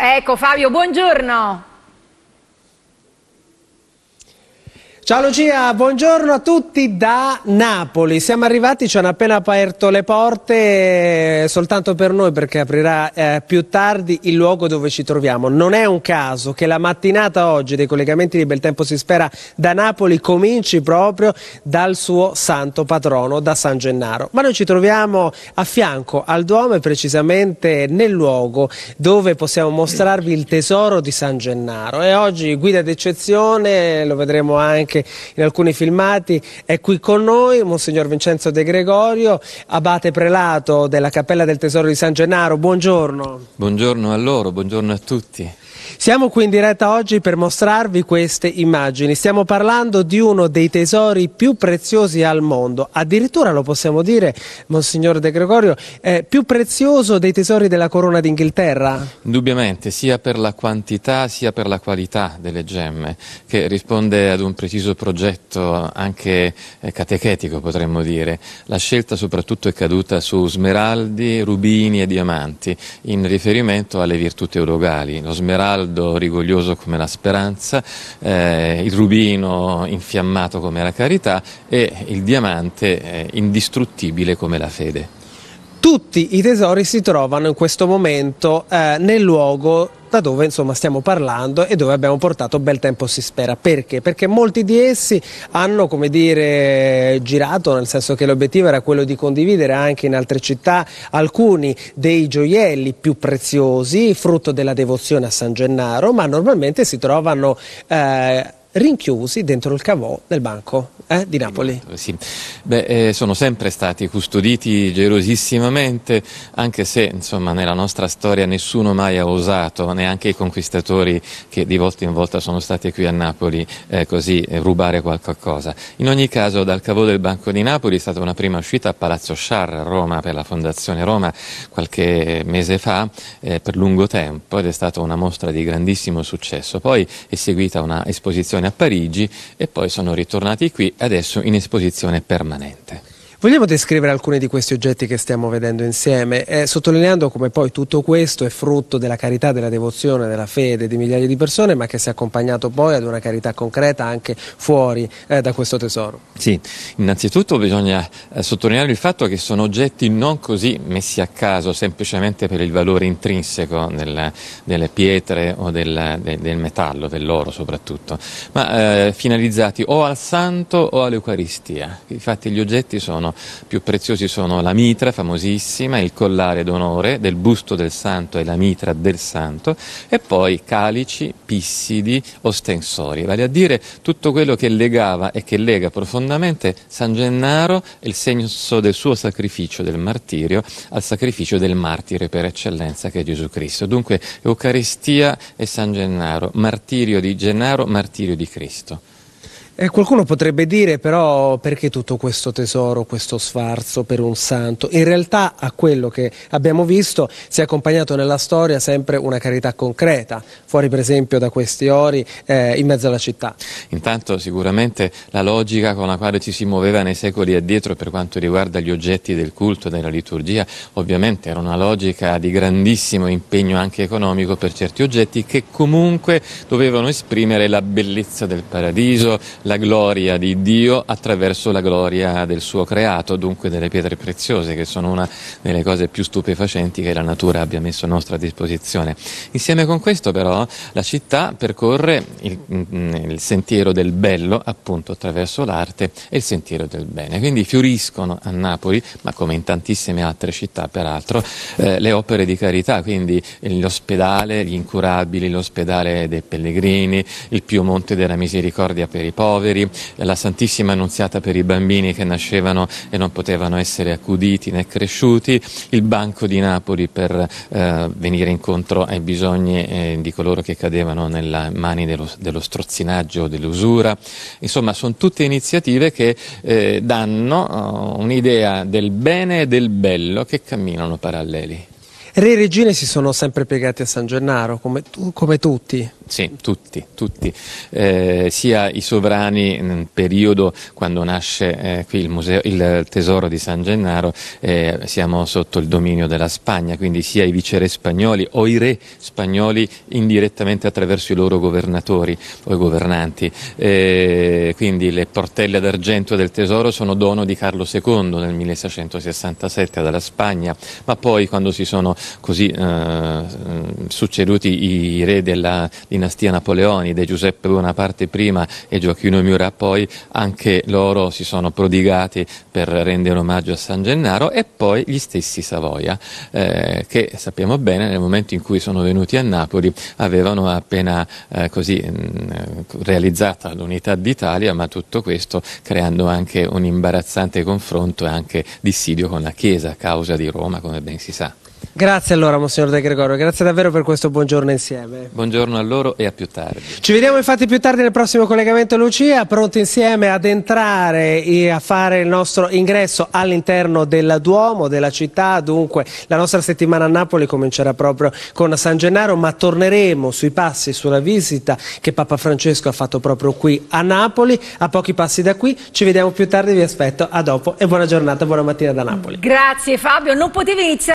Ecco Fabio, buongiorno. Ciao Lucia, buongiorno a tutti da Napoli. Siamo arrivati, ci hanno appena aperto le porte eh, soltanto per noi perché aprirà eh, più tardi il luogo dove ci troviamo. Non è un caso che la mattinata oggi dei collegamenti di Bel Tempo si spera da Napoli cominci proprio dal suo santo patrono, da San Gennaro. Ma noi ci troviamo a fianco al Duomo e precisamente nel luogo dove possiamo mostrarvi il tesoro di San Gennaro. E oggi guida d'eccezione, lo vedremo anche anche in alcuni filmati. È qui con noi Monsignor Vincenzo De Gregorio, abate prelato della Cappella del Tesoro di San Gennaro. Buongiorno. Buongiorno a loro, buongiorno a tutti. Siamo qui in diretta oggi per mostrarvi queste immagini. Stiamo parlando di uno dei tesori più preziosi al mondo, addirittura lo possiamo dire, Monsignor De Gregorio, eh, più prezioso dei tesori della corona d'Inghilterra? Indubbiamente, sia per la quantità sia per la qualità delle gemme, che risponde ad un preciso progetto anche eh, catechetico, potremmo dire. La scelta soprattutto è caduta su smeraldi, rubini e diamanti, in riferimento alle virtù teologali. Lo smeraldo caldo rigoglioso come la speranza, eh, il rubino infiammato come la carità e il diamante eh, indistruttibile come la fede. Tutti i tesori si trovano in questo momento eh, nel luogo da dove insomma, stiamo parlando e dove abbiamo portato bel tempo si spera. Perché? Perché molti di essi hanno dire, girato, nel senso che l'obiettivo era quello di condividere anche in altre città alcuni dei gioielli più preziosi, frutto della devozione a San Gennaro, ma normalmente si trovano eh, rinchiusi dentro il cavò del banco eh, di Napoli. Eh, sì. Beh, eh, sono sempre stati custoditi gelosissimamente, anche se insomma, nella nostra storia nessuno mai ha osato, neanche i conquistatori che di volta in volta sono stati qui a Napoli eh, così eh, rubare qualcosa. In ogni caso dal cavò del banco di Napoli è stata una prima uscita a Palazzo Char a Roma per la Fondazione Roma qualche mese fa eh, per lungo tempo ed è stata una mostra di grandissimo successo. Poi è seguita una esposizione esposizione a Parigi e poi sono ritornati qui, adesso in esposizione permanente. Vogliamo descrivere alcuni di questi oggetti che stiamo vedendo insieme, eh, sottolineando come poi tutto questo è frutto della carità, della devozione, della fede di migliaia di persone, ma che si è accompagnato poi ad una carità concreta anche fuori eh, da questo tesoro. Sì, innanzitutto bisogna eh, sottolineare il fatto che sono oggetti non così messi a caso, semplicemente per il valore intrinseco del, delle pietre o del, del, del metallo, dell'oro soprattutto, ma eh, finalizzati o al santo o all'Eucaristia. Infatti gli oggetti sono sono più preziosi sono la mitra famosissima, il collare d'onore del busto del santo e la mitra del santo e poi calici, pissidi, ostensori, vale a dire tutto quello che legava e che lega profondamente San Gennaro e il senso del suo sacrificio del martirio al sacrificio del martire per eccellenza che è Gesù Cristo. Dunque Eucaristia e San Gennaro, martirio di Gennaro, martirio di Cristo. Eh, qualcuno potrebbe dire però perché tutto questo tesoro, questo sfarzo per un santo? In realtà a quello che abbiamo visto si è accompagnato nella storia sempre una carità concreta, fuori per esempio da questi ori eh, in mezzo alla città. Intanto sicuramente la logica con la quale ci si muoveva nei secoli addietro per quanto riguarda gli oggetti del culto, della liturgia, ovviamente era una logica di grandissimo impegno anche economico per certi oggetti che comunque dovevano esprimere la bellezza del paradiso, la gloria di Dio attraverso la gloria del suo creato, dunque delle pietre preziose, che sono una delle cose più stupefacenti che la natura abbia messo a nostra disposizione. Insieme con questo però la città percorre il, mm, il sentiero del bello, appunto attraverso l'arte, e il sentiero del bene. Quindi fioriscono a Napoli, ma come in tantissime altre città peraltro, eh, le opere di carità, quindi l'ospedale, gli incurabili, l'ospedale dei pellegrini, il Piemonte della Misericordia per i poveri, poveri, la Santissima Annunziata per i bambini che nascevano e non potevano essere accuditi né cresciuti, il Banco di Napoli per eh, venire incontro ai bisogni eh, di coloro che cadevano nelle mani dello, dello strozzinaggio o dell'usura. Insomma, sono tutte iniziative che eh, danno oh, un'idea del bene e del bello che camminano paralleli. Re e regine si sono sempre piegati a San Gennaro, come, come tutti. Sì, tutti, tutti. Eh, sia i sovrani nel mm, periodo quando nasce eh, qui il, museo, il, tesoro di San Gennaro, eh, siamo sotto il dominio della Spagna, quindi sia i viceré spagnoli o i re spagnoli indirettamente attraverso i loro governatori o i governanti. Eh, quindi le portelle d'argento del tesoro sono dono di Carlo II nel 1667 dalla Spagna, ma poi quando si sono così eh, mm, succeduti i re della, di dinastia Napoleonide, Giuseppe Bonaparte prima e Gioacchino Miura poi, anche loro si sono prodigati per rendere omaggio a San Gennaro e poi gli stessi Savoia, eh, che sappiamo bene nel momento in cui sono venuti a Napoli avevano appena eh, così, mh, realizzata l'unità d'Italia, ma tutto questo creando anche un imbarazzante confronto e anche dissidio con la Chiesa a causa di Roma, come ben si sa. Grazie allora, Monsignor De Gregorio, grazie davvero per questo buongiorno insieme. Buongiorno a loro e a più tardi. Ci vediamo infatti più tardi nel prossimo collegamento Lucia, pronti insieme ad entrare e a fare il nostro ingresso all'interno del Duomo, della città, dunque la nostra settimana a Napoli comincerà proprio con San Gennaro, ma torneremo sui passi, sulla visita che Papa Francesco ha fatto proprio qui a Napoli, a pochi passi da qui, ci vediamo più tardi, vi aspetto, a dopo e buona giornata, buona mattina da Napoli. Grazie Fabio, non potevi iniziare